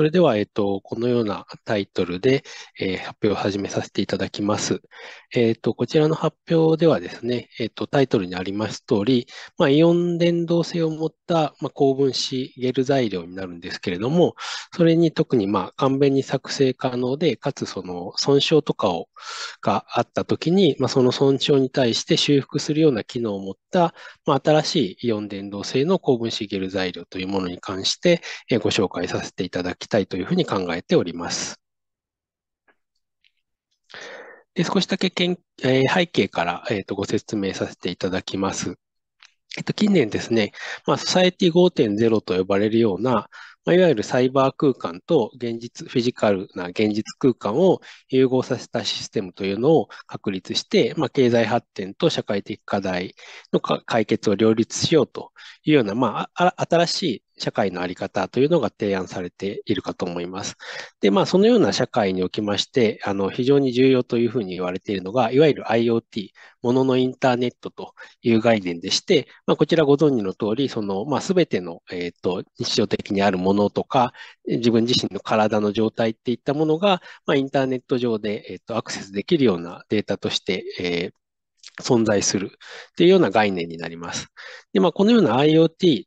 それでは、えっと、このようなタイトルで、えー、発表を始めさせていただきます。えっと、こちらの発表ではですね、えっと、タイトルにあります通り、まあ、イオン伝導性を持った、まあ、高分子ゲル材料になるんですけれども、それに特に、まあ、簡便に作成可能で、かつその損傷とかをがあったときに、まあ、その損傷に対して修復するような機能を持った、まあ、新しいイオン伝導性の高分子ゲル材料というものに関して、えー、ご紹介させていただきしたいというふうに考えております。で少しだけけん、えー、背景から、えーと、とご説明させていただきます。えっと、近年ですね、まあ、ソサエティ5.0と呼ばれるような、まあ、いわゆるサイバー空間と現実、フィジカルな現実空間を融合させたシステムというのを確立して、まあ、経済発展と社会的課題の解決を両立しようというような、まあ、新しい社会のあり方というのが提案されているかと思います。で、まあ、そのような社会におきまして、あの、非常に重要というふうに言われているのが、いわゆる IoT、もののインターネットという概念でして、まあ、こちらご存知の通り、その、まあ、すべての、えっ、ー、と、日常的にあるものとか、自分自身の体の状態っていったものが、まあ、インターネット上で、えっ、ー、と、アクセスできるようなデータとして、えー存在するというような概念になります。でまあ、このような IoT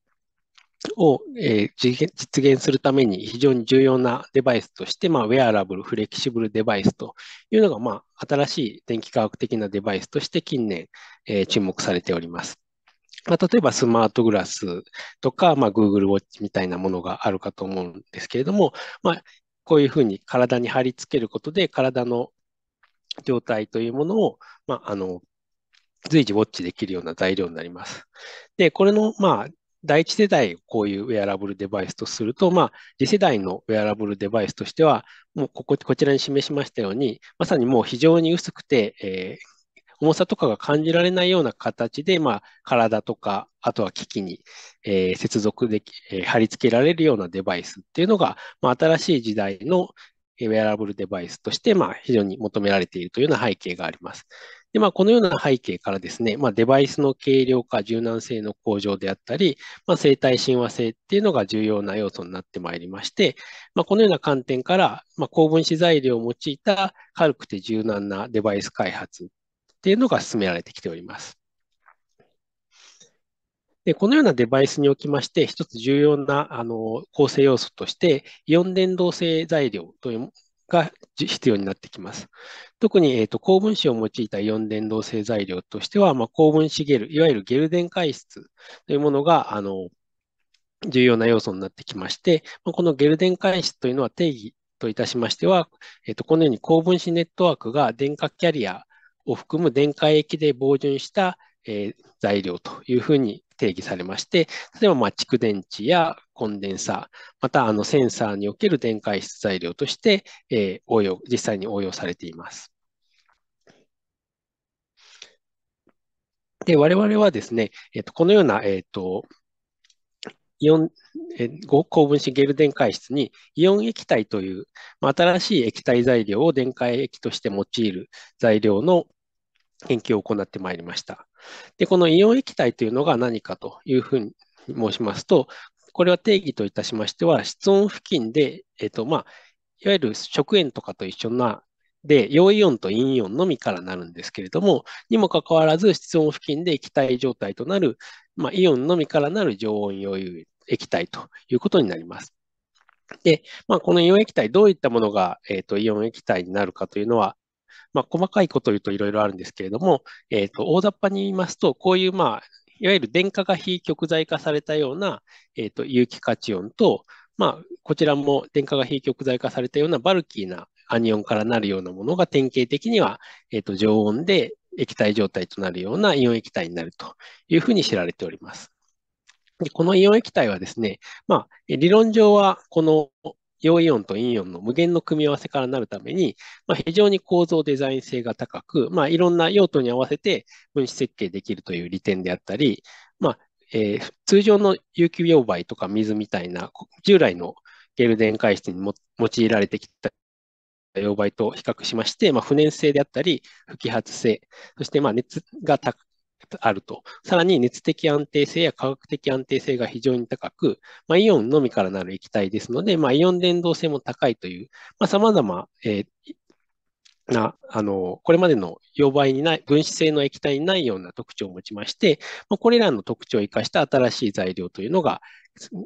を、えー、実現するために非常に重要なデバイスとして、まあ、ウェアラブル、フレキシブルデバイスというのが、まあ、新しい電気科学的なデバイスとして近年、えー、注目されております。まあ、例えばスマートグラスとか、まあ、Google Watch みたいなものがあるかと思うんですけれども、まあ、こういうふうに体に貼り付けることで、体の状態というものを、まあ、あの随時ウォッチできるような材料になります。で、これの、まあ、第一世代こういうウェアラブルデバイスとすると、まあ、次世代のウェアラブルデバイスとしては、もうこここちらに示しましたように、まさにもう非常に薄くて、えー重さとかが感じられないような形で、まあ、体とか、あとは機器に、えー、接続でき、えー、貼り付けられるようなデバイスっていうのが、まあ、新しい時代のウェアラブルデバイスとして、まあ、非常に求められているというような背景があります。で、まあ、このような背景からですね、まあ、デバイスの軽量化、柔軟性の向上であったり、まあ、生体親和性っていうのが重要な要素になってまいりまして、まあ、このような観点から、まあ、高分子材料を用いた軽くて柔軟なデバイス開発っていうのが進められてきております。でこのようなデバイスにおきまして、一つ重要なあの構成要素として、イオン伝導性材料というが必要になってきます。特に、えーと、高分子を用いたイオン電動製材料としては、まあ、高分子ゲル、いわゆるゲル電解質というものがあの重要な要素になってきまして、このゲル電解質というのは定義といたしましては、えーと、このように高分子ネットワークが電化キャリアを含む電解液で防潤した、えー、材料というふうに定義されまして、例えばま蓄電池やコンデンサー、またあのセンサーにおける電解質材料として、え応用、実際に応用されています。で、我々はですね、えっと、このような、えっと、イオン、えー、高分子ゲル電解質にイオン液体という、まあ、新しい液体材料を電解液として用いる材料の研究を行ってまいりました。で、このイオン液体というのが何かというふうに申しますと、これは定義といたしましては、室温付近で、えっ、と、まあ、いわゆる食塩とかと一緒な、で、陽イオンと陰イオンのみからなるんですけれども、にもかかわらず、室温付近で液体状態となる、まあ、イオンのみからなる常温陽液体ということになります。で、まあ、このイオン液体、どういったものが、えーと、イオン液体になるかというのは、まあ、細かいことを言うといろいろあるんですけれども、えーと大雑把に言いますと、こういう、まあ、いわゆる電化が非極材化されたような、えーと、有機カチオンと、まあ、こちらも電化が非極材化されたようなバルキーなアニオンからなるようなものが典型的には、えーと、と常温で液体状態となるようなイオン液体になるというふうに知られております。でこのイオン液体はですね、まあ、理論上はこの陽イオンと陰イオンの無限の組み合わせからなるために、まあ、非常に構造デザイン性が高く、まあ、いろんな用途に合わせて分子設計できるという利点であったり、まあえー、通常の有機溶媒とか水みたいな従来のゲルデン解質にも用いられてきた溶媒と比較しまして、まあ、不燃性であったり、不揮発性、そしてまあ熱があると。さらに熱的安定性や化学的安定性が非常に高く、まあ、イオンのみからなる液体ですので、まあ、イオン伝導性も高いという、まあ、様々、えーな、あの、これまでの溶媒にない、分子性の液体にないような特徴を持ちまして、まこれらの特徴を生かした新しい材料というのが、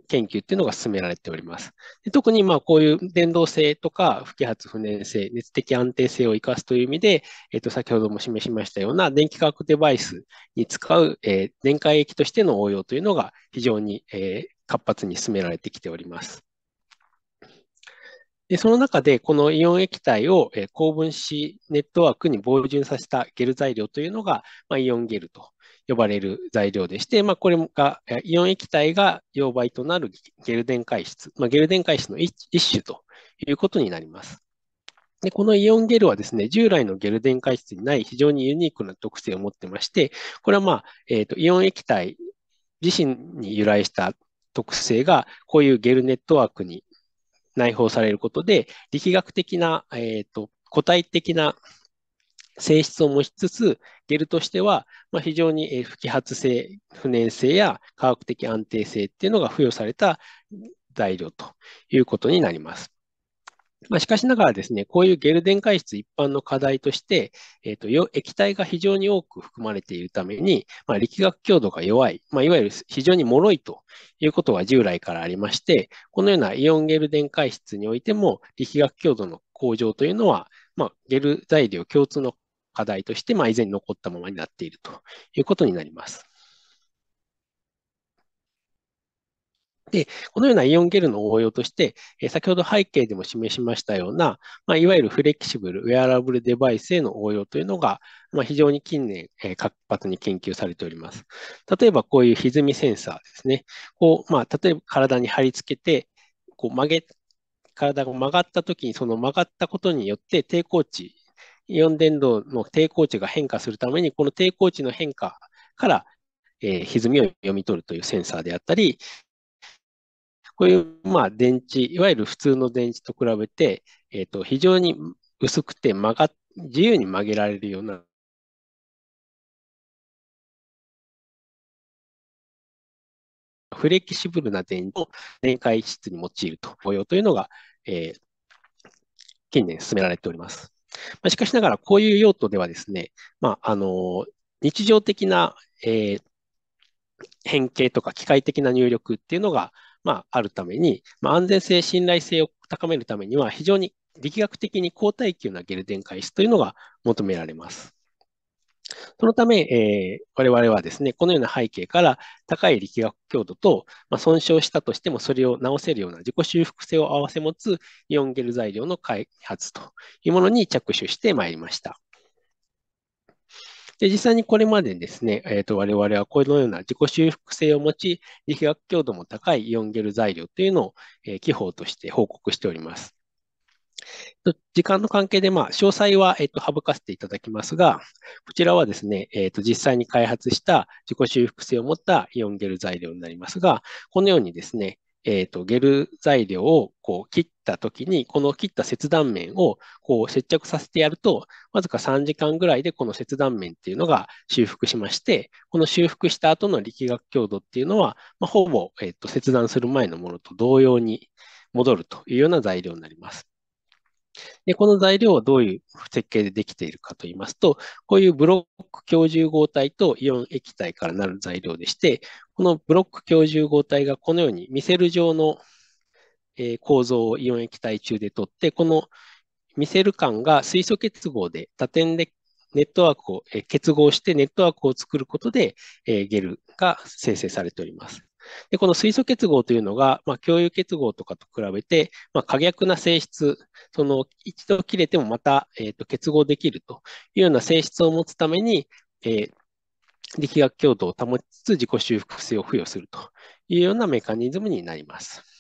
研究っていうのが進められております。で特にまあこういう電動性とか不揮発不燃性、熱的安定性を生かすという意味で、えっ、ー、と先ほども示しましたような電気化学デバイスに使う、えー、電解液としての応用というのが非常に、えー、活発に進められてきております。でその中で、このイオン液体を高分子ネットワークに防潤させたゲル材料というのが、まあ、イオンゲルと呼ばれる材料でして、まあ、これがイオン液体が溶媒となるゲルデン解質、まあ、ゲルデン解質の一種ということになります。で、このイオンゲルはですね、従来のゲルデン解質にない非常にユニークな特性を持ってまして、これはまあ、えっ、ー、と、イオン液体自身に由来した特性が、こういうゲルネットワークに内包されることで、力学的な、えっ、ー、と、個体的な性質を持ちつつ、ゲルとしては、まあ、非常に不揮発性、不燃性や科学的安定性っていうのが付与された材料ということになります。まあ、しかしながらですね、こういうゲル電解質一般の課題として、えーと、液体が非常に多く含まれているために、まあ、力学強度が弱い、まあ、いわゆる非常に脆いということが従来からありまして、このようなイオンゲル電解質においても力学強度の向上というのは、まあ、ゲル材料共通の課題として、まあ、以前に残ったままになっているということになります。で、このようなイオンゲルの応用として、え先ほど背景でも示しましたような、まあ、いわゆるフレキシブル、ウェアラブルデバイスへの応用というのが、まあ、非常に近年、え活発に研究されております。例えばこういう歪みセンサーですね。こうまあ、例えば体に貼り付けて、こう曲げ体が曲がった時に、その曲がったことによって抵抗値イオン電動の抵抗値が変化するために、この抵抗値の変化から、えー、歪みを読み取るというセンサーであったり、こういう、まあ、電池、いわゆる普通の電池と比べて、えーと、非常に薄くて曲が、自由に曲げられるようなフレキシブルな電池を電解質に用いると、応用というのが、えー、近年進められております。まあ、しかしながら、こういう用途ではですね、まあ、あの、日常的な、えー、変形とか機械的な入力っていうのが、まあ、あるために、まあ、安全性、信頼性を高めるためには、非常に力学的に高耐久なゲルデン質というのが求められます。そのため、えー、我々はですね、このような背景から高い力学強度と、まあ、損傷したとしてもそれを治せるような自己修復性を併せ持つイオンゲル材料の開発というものに着手してまいりました。で実際にこれまでですね、えーと、我々はこのような自己修復性を持ち、力学強度も高いイオンゲル材料というのを、えー、記として報告しております。時間の関係で、まあ、詳細は、えっと、省かせていただきますが、こちらはですね、えっと、実際に開発した自己修復性を持ったイオンゲル材料になりますが、このようにですね、えっと、ゲル材料をこう切ったときに、この切った切断面をこう接着させてやると、わずか3時間ぐらいでこの切断面っていうのが修復しまして、この修復した後の力学強度っていうのは、まあ、ほぼ、えっと、切断する前のものと同様に戻るというような材料になります。で、この材料をどういう設計でできているかと言いますと、こういうブロック強重合体とイオン液体からなる材料でして、このブロック強重合体がこのようにミセル状の構造をイオン液体中で取って、このミセル間が水素結合で多点でネットワークを結合してネットワークを作ることでゲルが生成されております。で、この水素結合というのが、まあ、共有結合とかと比べて、まあ、可逆な性質、その一度切れてもまた、えーと、結合できるというような性質を持つために、えー、力学強度を保ちつつ自己修復性を付与するというようなメカニズムになります。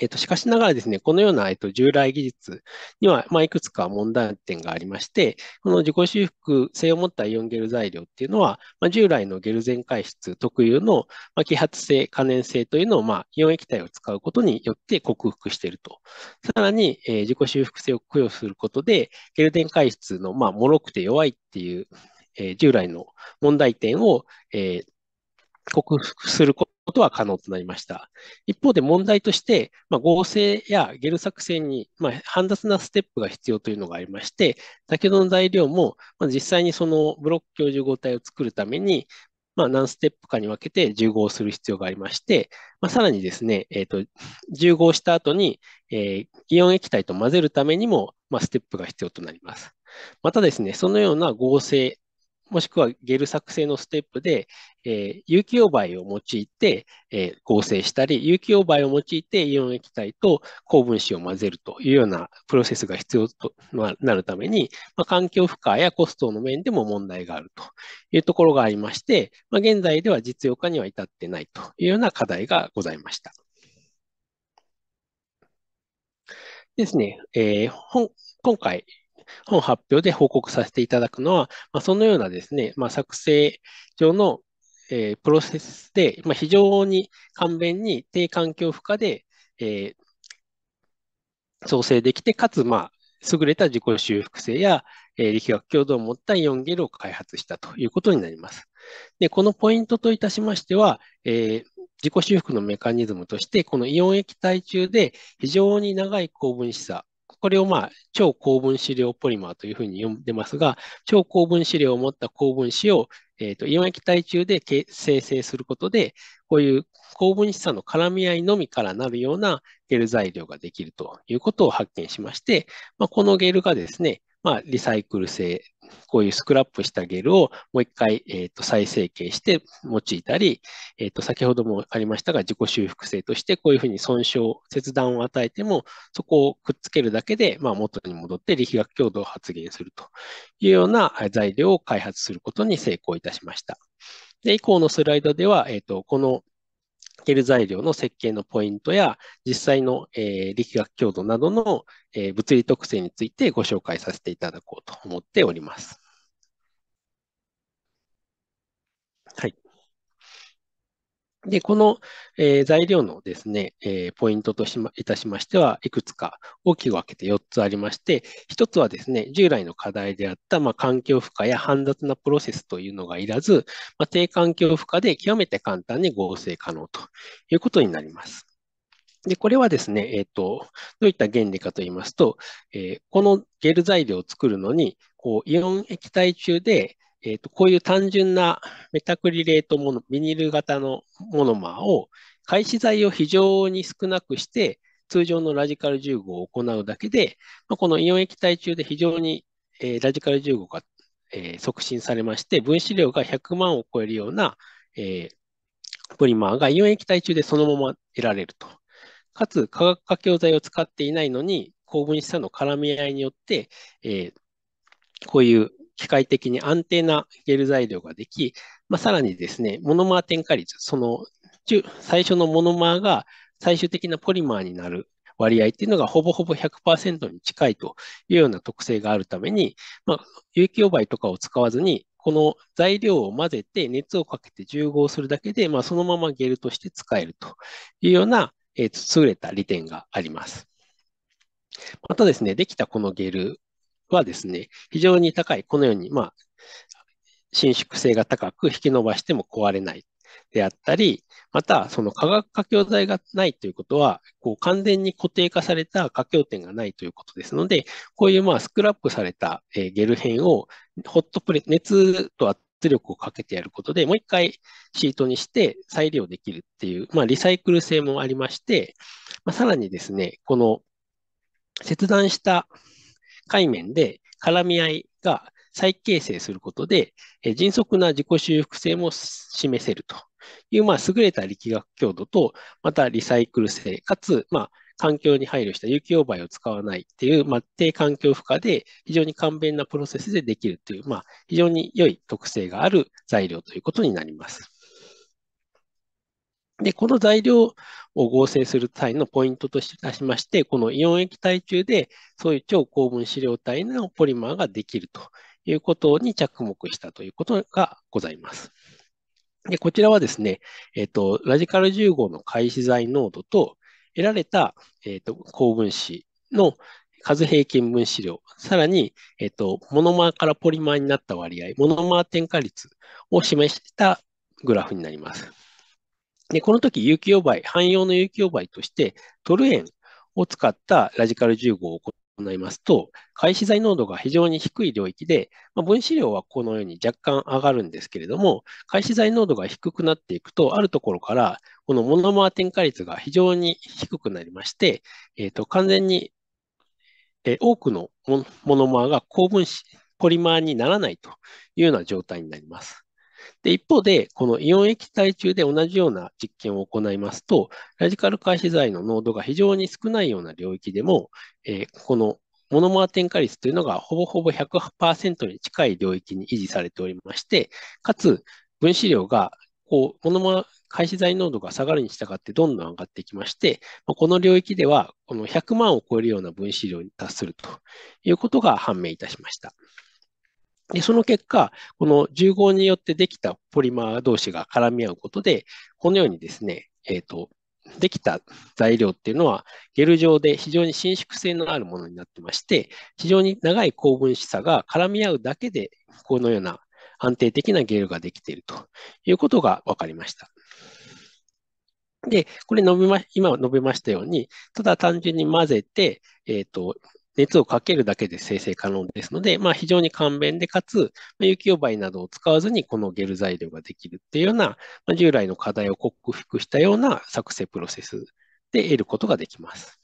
えっ、ー、と、しかしながらですね、このような、えっ、ー、と、従来技術には、まあ、いくつか問題点がありまして、この自己修復性を持ったイオンゲル材料っていうのは、まあ、従来のゲル全解質特有の、まあ、揮発性、可燃性というのを、まあ、イオン液体を使うことによって克服していると。さらに、えー、自己修復性を供与することで、ゲル電解質の、まあ、脆くて弱いっていう、えー、従来の問題点を、えー、克服するこことは可能となりました。一方で問題として、まあ、合成やゲル作成に、まあ、煩雑なステップが必要というのがありまして、先ほどの材料も、まあ、実際にそのブロック教授合体を作るために、まあ、何ステップかに分けて重合する必要がありまして、まあ、さらにですね、えーと、と重合した後に、えー、イオン液体と混ぜるためにも、まあ、ステップが必要となります。またですね、そのような合成もしくはゲル作成のステップで、えー、有機溶媒を用いて、えー、合成したり、有機溶媒を用いてイオン液体と高分子を混ぜるというようなプロセスが必要と、まあ、なるために、まあ、環境負荷やコストの面でも問題があるというところがありまして、まあ、現在では実用化には至ってないというような課題がございました。ですね、えー、今回、本発表で報告させていただくのは、まあ、そのようなですね、まあ、作成上の、えー、プロセスで、まあ、非常に簡便に低環境負荷で、えー、創生できて、かつ、まあ、優れた自己修復性や、えー、力学共同を持ったイオンゲルを開発したということになります。で、このポイントといたしましては、えー、自己修復のメカニズムとして、このイオン液体中で非常に長い高分子差これをまあ超高分子量ポリマーというふうに呼んでますが、超高分子量を持った高分子を、えーと、イオン液体中で生成することで、こういう高分子差の絡み合いのみからなるようなゲル材料ができるということを発見しまして、まあ、このゲルがですね、まあ、リサイクル性こういうスクラップしたゲルをもう一回、えーと、再成形して用いたり、えーと、先ほどもありましたが、自己修復性としてこういうふうに損傷、切断を与えても、そこをくっつけるだけで、まあ、元に戻って力学強度を発現するというような材料を開発することに成功いたしました。で以降のスライドでは、えーとこのける材料の設計のポイントや、実際の、えー、力学強度などの、えー、物理特性についてご紹介させていただこうと思っております。で、この、えー、材料のですね、えー、ポイントとしまいたしましては、いくつか大きく分けて4つありまして、1つはですね、従来の課題であった、まあ、環境負荷や煩雑なプロセスというのがいらず、まあ、低環境負荷で極めて簡単に合成可能ということになります。で、これはですね、えっ、ー、と、どういった原理かと言いますと、えこのゲル材料を作るのに、こう、イオン液体中で、えーと、こういう単純なメタクリレートもの、ビニール型のモノマーを、開始剤を非常に少なくして、通常のラジカル15を行うだけで、まあ、このイオン液体中で非常に、えー、ラジカル15が、えー、促進されまして、分子量が100万を超えるような、えー、ポリマーがイオン液体中でそのまま得られると。かつ、化学化教材を使っていないのに、高分子差の絡み合いによって、えー、こういう機械的に安定なゲル材料ができ、まあ、さらにですね、モノマー添加率、その最初のモノマーが最終的なポリマーになる割合っていうのがほぼほぼ100%に近いというような特性があるために、まあ、有機溶媒とかを使わずに、この材料を混ぜて熱をかけて重合するだけで、まあ、そのままゲルとして使えるというような、えー、優れた利点があります。またですね、できたこのゲルはですね、非常に高い、このように、まあ、伸縮性が高く引き伸ばしても壊れないであったり、また、その化学加強剤がないということは、こう完全に固定化された加強点がないということですので、こういうまあスクラップされた、ゲル片をホットプレ熱と圧力をかけてやることでもう一回シートにして再利用できるっていう、まあ、リサイクル性もありまして、まあ、さらにですね、この切断した界面で絡み合いが再形成することで、え迅速な自己修復性も示せるという、まあ、優れた力学強度と、またリサイクル性、かつ、まあ、環境に配慮した有機溶媒を使わないっていう、まあ、低環境負荷で非常に簡便なプロセスでできるという、まあ、非常に良い特性がある材料ということになります。で、この材料を合成する際のポイントとしまして、このイオン液体中で、そういう超高分子量体のポリマーができるということに着目したということがございます。で、こちらはですね、えっ、ー、と、ラジカル1号の開始剤濃度と、得られた、えっ、ー、と、高分子の数平均分子量、さらに、えっ、ー、と、モノマーからポリマーになった割合、モノマー転加率を示したグラフになります。で、この時、有機溶媒、汎用の有機溶媒として、トルエンを使ったラジカル1 5を行いますと、開始剤濃度が非常に低い領域で、まあ、分子量はこのように若干上がるんですけれども、開始剤濃度が低くなっていくと、あるところから、このモノマー添加率が非常に低くなりまして、えーと、完全に、え多くのモノマーが高分子、ポリマーにならないというような状態になります。で、一方で、このイオン液体中で同じような実験を行いますと、ラジカル開始剤の濃度が非常に少ないような領域でも、えー、このモノマー添加率というのがほぼほぼ100%に近い領域に維持されておりまして、かつ分子量がこうモノマー開始剤濃度が下がるに従ってどんどん上がってきまして、この領域ではこの100万を超えるような分子量に達するということが判明いたしました。で、その結果、この重合によってできたポリマー同士が絡み合うことで、このようにですね、えっ、ー、と、できた材料っていうのは、ゲル状で非常に伸縮性のあるものになってまして、非常に長い高分子差が絡み合うだけで、このような安定的なゲルができているということが分かりました。で、これ述べま、今述べましたように、ただ単純に混ぜて、えっ、ー、と、熱をかけるだけで生成可能ですので、まあ、非常に簡便で、かつ、ま有機溶媒などを使わずにこのゲル材料ができるっていうような、まあ、従来の課題を克服したような作成プロセスで得ることができます。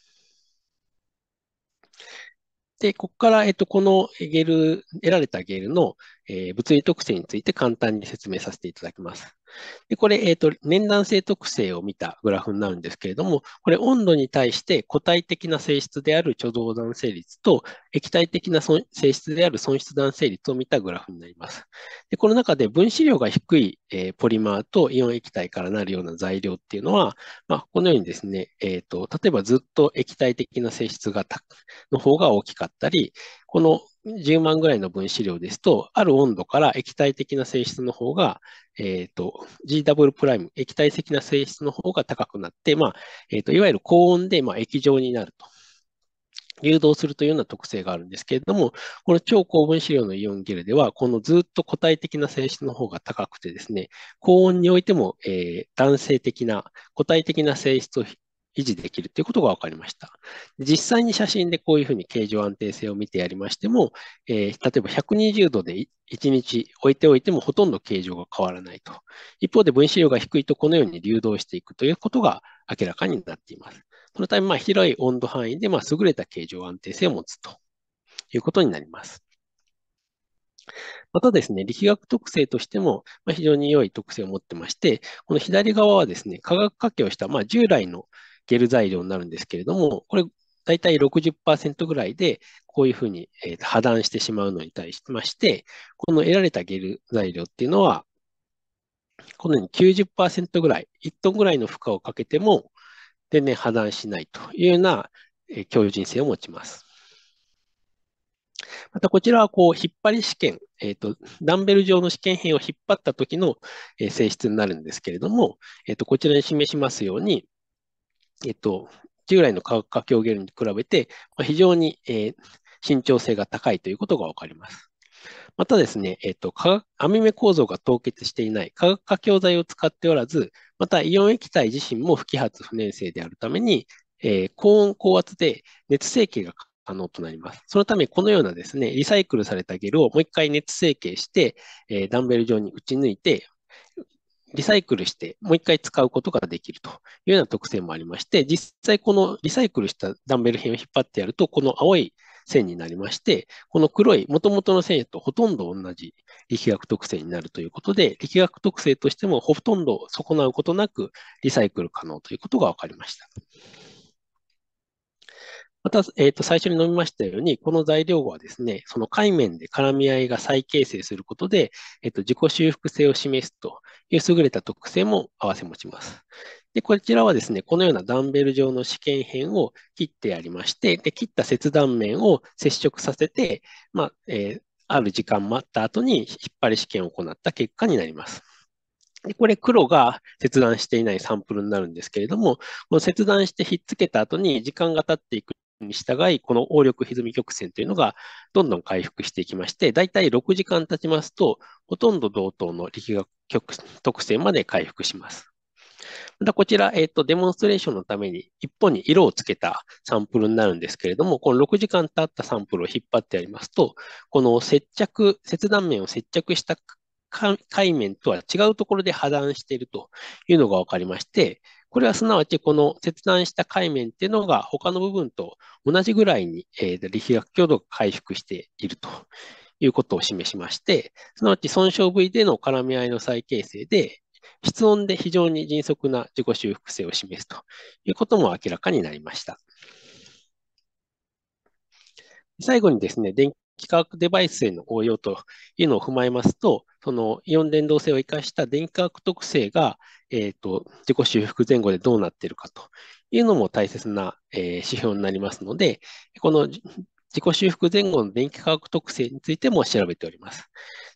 で、ここから、えっと、このゲル、得られたゲルの、え物理特性について簡単に説明させていただきます。でこれ、えーと、年段性特性を見たグラフになるんですけれども、これ温度に対して固体的な性質である貯蔵弾性率と液体的な性質である損失弾性率を見たグラフになります。でこの中で分子量が低い、えー、ポリマーとイオン液体からなるような材料っていうのは、まあ、このようにですね、えーと、例えばずっと液体的な性質がの方が大きかったり、この10万ぐらいの分子量ですと、ある温度から液体的な性質の方が、えっ、ー、と、G w プライム、液体的な性質の方が高くなって、まあ、えっ、ー、と、いわゆる高温で、まあ、液状になると。誘導するというような特性があるんですけれども、この超高分子量のイオンゲルでは、このずっと固体的な性質の方が高くてですね、高温においても、えー、男性的な、固体的な性質を維持できるということが分かりました。実際に写真でこういうふうに形状安定性を見てやりましても、えー、例えば120度で1日置いておいてもほとんど形状が変わらないと。一方で分子量が低いとこのように流動していくということが明らかになっています。そのため、まあ、広い温度範囲で、まあ、優れた形状安定性を持つということになります。またですね、力学特性としても非常に良い特性を持ってまして、この左側はですね、化学化けをした、まあ、従来のゲル材料になるんですけれども、これ、大体60%ぐらいで、こういうふうに、えー、破断してしまうのに対しまして、この得られたゲル材料っていうのは、このように90%ぐらい、1トンぐらいの負荷をかけても、全然破断しないというような、えー、強靭性を持ちます。またこちらはこう引っ張り試験、えーと、ダンベル状の試験片を引っ張った時の、えー、性質になるんですけれども、えーと、こちらに示しますように、えっと、従来の化学化競ルに比べて、非常に、えー、慎重性が高いということがわかります。またですね、えっと、網目構造が凍結していない化学化教剤を使っておらず、またイオン液体自身も不揮発不燃性であるために、えー、高温高圧で熱成形が可能となります。そのため、このようなですね、リサイクルされたゲルをもう一回熱成形して、えー、ダンベル状に打ち抜いて、リサイクルして、もう一回使うことができるというような特性もありまして、実際このリサイクルしたダンベル片を引っ張ってやると、この青い線になりまして、この黒い元々の線とほとんど同じ力学特性になるということで、力学特性としてもほとんど損なうことなくリサイクル可能ということが分かりました。また、えー、と、最初に述べましたように、この材料はですね、その海面で絡み合いが再形成することで、えっ、ー、と、自己修復性を示すと優れた特性も併せ持ちます。で、こちらはですね、このようなダンベル状の試験片を切ってやりまして、で、切った切断面を接触させて、まあ、えー、ある時間待った後に引っ張り試験を行った結果になります。で、これ黒が切断していないサンプルになるんですけれども、この切断してひっつけた後に時間が経っていくに従い、この応力歪み曲線というのがどんどん回復していきまして、だいたい6時間経ちますと、ほとんど同等の力学曲特性まで回復します。またこちら、えっ、ー、と、デモンストレーションのために一本に色をつけたサンプルになるんですけれども、この6時間経ったサンプルを引っ張ってやりますと、この接着、切断面を接着した海面とは違うところで破断しているというのが分かりまして、これはすなわち、この切断した海面っていうのが他の部分と同じぐらいに、えー、力学強度が回復しているということを示しまして、すなわち損傷部位での絡み合いの再形成で、室温で非常に迅速な自己修復性を示すということも明らかになりました。最後にですね、電気化学デバイスへの応用というのを踏まえますと、そのイオン連動性を生かした電気化学特性が、えーと、自己修復前後でどうなっているかというのも大切な、えー、指標になりますので、この自己修復前後の電気化学特性についても調べております。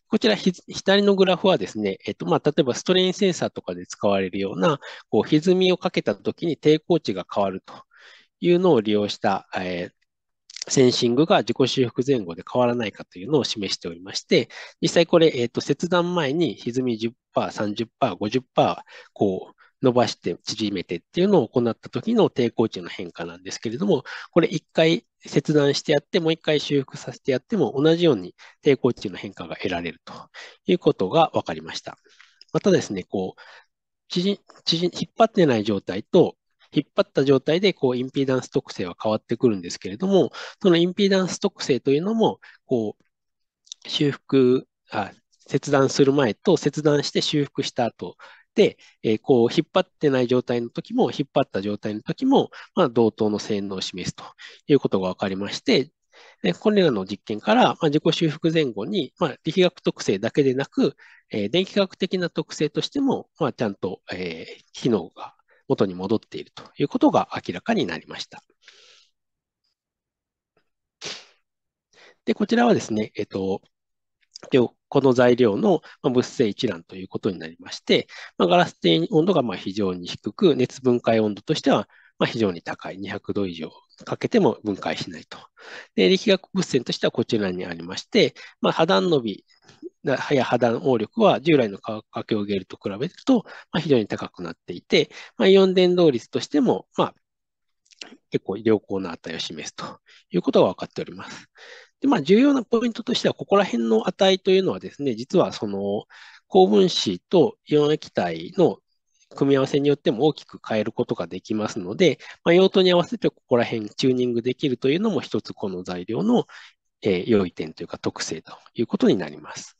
こちら、左のグラフはですね、えっと、まあ、例えばストレインセンサーとかで使われるような、こう、歪みをかけたときに抵抗値が変わるというのを利用した、えー、センシングが自己修復前後で変わらないかというのを示しておりまして、実際これ、えっ、ー、と、切断前に歪み10%、30%、50%、こう、伸ばして縮めてっていうのを行った時の抵抗値の変化なんですけれども、これ一回切断してやって、もう一回修復させてやっても同じように抵抗値の変化が得られるということが分かりました。またですね、こう、縮縮引っ張ってない状態と引っ張った状態で、こう、インピーダンス特性は変わってくるんですけれども、そのインピーダンス特性というのも、こう、修復、あ切断する前と切断して修復した後で、えー、こう引っ張ってない状態の時も、引っ張った状態の時も、まあ、同等の性能を示すということが分かりまして、でこれらの実験から、まあ、自己修復前後に、まあ、力学特性だけでなく、えー、電気学的な特性としても、まあ、ちゃんと、えー、機能が元に戻っているということが明らかになりました。で、こちらはですね、えっと、この材料の物性一覧ということになりまして、まあ、ガラス繊温度がまあ非常に低く、熱分解温度としてはまあ非常に高い、200度以上かけても分解しないと。で力学物性としてはこちらにありまして、まあ、破断伸びや肌の応力は従来の化学業ゲルと比べると、ま非常に高くなっていて、まイオン伝導率としても、ま結構良好な値を示すということが分かっております。で、まあ、重要なポイントとしては、ここら辺の値というのはですね、実はその高分子とイオン液体の組み合わせによっても大きく変えることができますので、まあ、用途に合わせてここら辺チューニングできるというのも一つこの材料の、えー、良い点というか特性ということになります。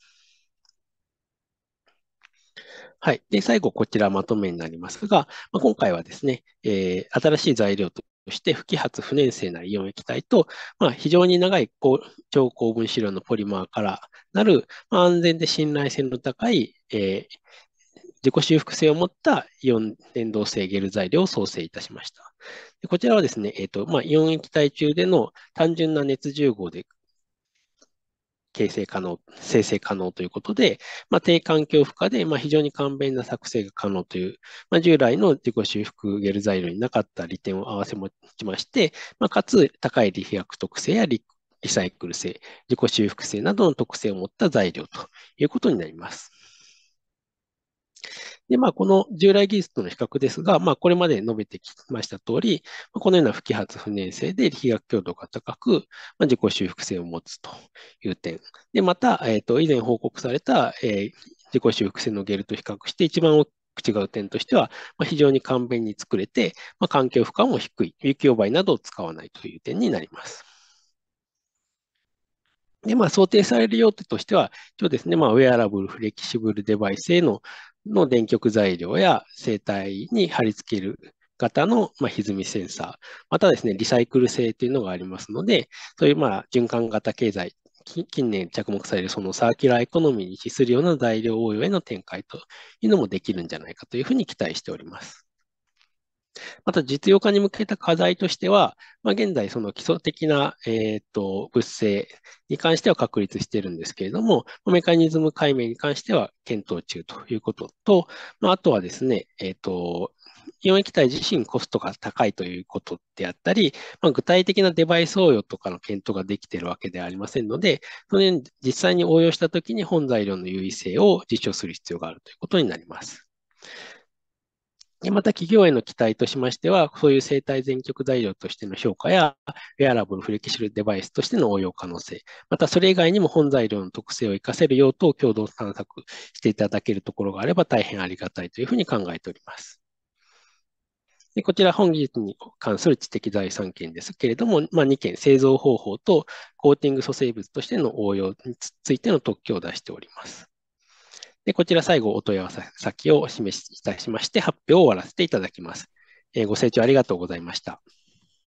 はい。で、最後、こちらまとめになりますが、まあ、今回はですね、えー、新しい材料として不揮発不燃性なイオン液体と、まあ、非常に長い超高分子量のポリマーからなる、まあ、安全で信頼性の高い、えー、自己修復性を持ったイオン電動性ゲル材料を創成いたしました。こちらはですね、えーとまあ、イオン液体中での単純な熱重合で形成可能、生成可能ということで、まあ、低環境負荷で、まあ、非常に簡便な作成が可能という、まあ、従来の自己修復ゲル材料になかった利点を併せ持ちまして、まあ、かつ高い利飛特性やリリサイクル性、自己修復性などの特性を持った材料ということになります。で、まあ、この従来技術との比較ですが、まあ、これまで述べてきました通り、このような不揮発不燃性で力学強度が高く、まあ、自己修復性を持つという点。で、また、えっ、ー、と、以前報告された、えー、自己修復性のゲルと比較して一番大き違う点としては、まあ、非常に簡便に作れて、まあ、環境負荷も低い、有機溶媒などを使わないという点になります。で、まあ、想定される用途としては、一応ですね、まあ、ウェアラブル、フレキシブルデバイスへのの電極材料や生体に貼り付ける型の、まあ、歪みセンサー、またですね、リサイクル性というのがありますので、そういう、まあ、循環型経済、近年着目されるそのサーキュラーエコノミーに資するような材料応用への展開というのもできるんじゃないかというふうに期待しております。また実用化に向けた課題としては、まあ、現在その基礎的な、えーと、物性に関しては確立してるんですけれども、メカニズム解明に関しては検討中ということと、まあ、あとはですね、えっ、ー、と、イオン液体自身コストが高いということであったり、まあ、具体的なデバイス応用とかの検討ができているわけではありませんので、そのに実際に応用したときに本材料の優位性を実証する必要があるということになります。また企業への期待としましては、そういう生体全極材料としての評価や、ウェアラブルフレキシブルデバイスとしての応用可能性、またそれ以外にも本材料の特性を活かせる用途を共同探索していただけるところがあれば大変ありがたいというふうに考えております。でこちら本技術に関する知的財産権ですけれども、まあ、2件、製造方法とコーティング組成物としての応用についての特許を出しております。で、こちら最後、お問い合わせ先をお示しいたしまして、発表を終わらせていただきます。えご清聴ありがとうございました。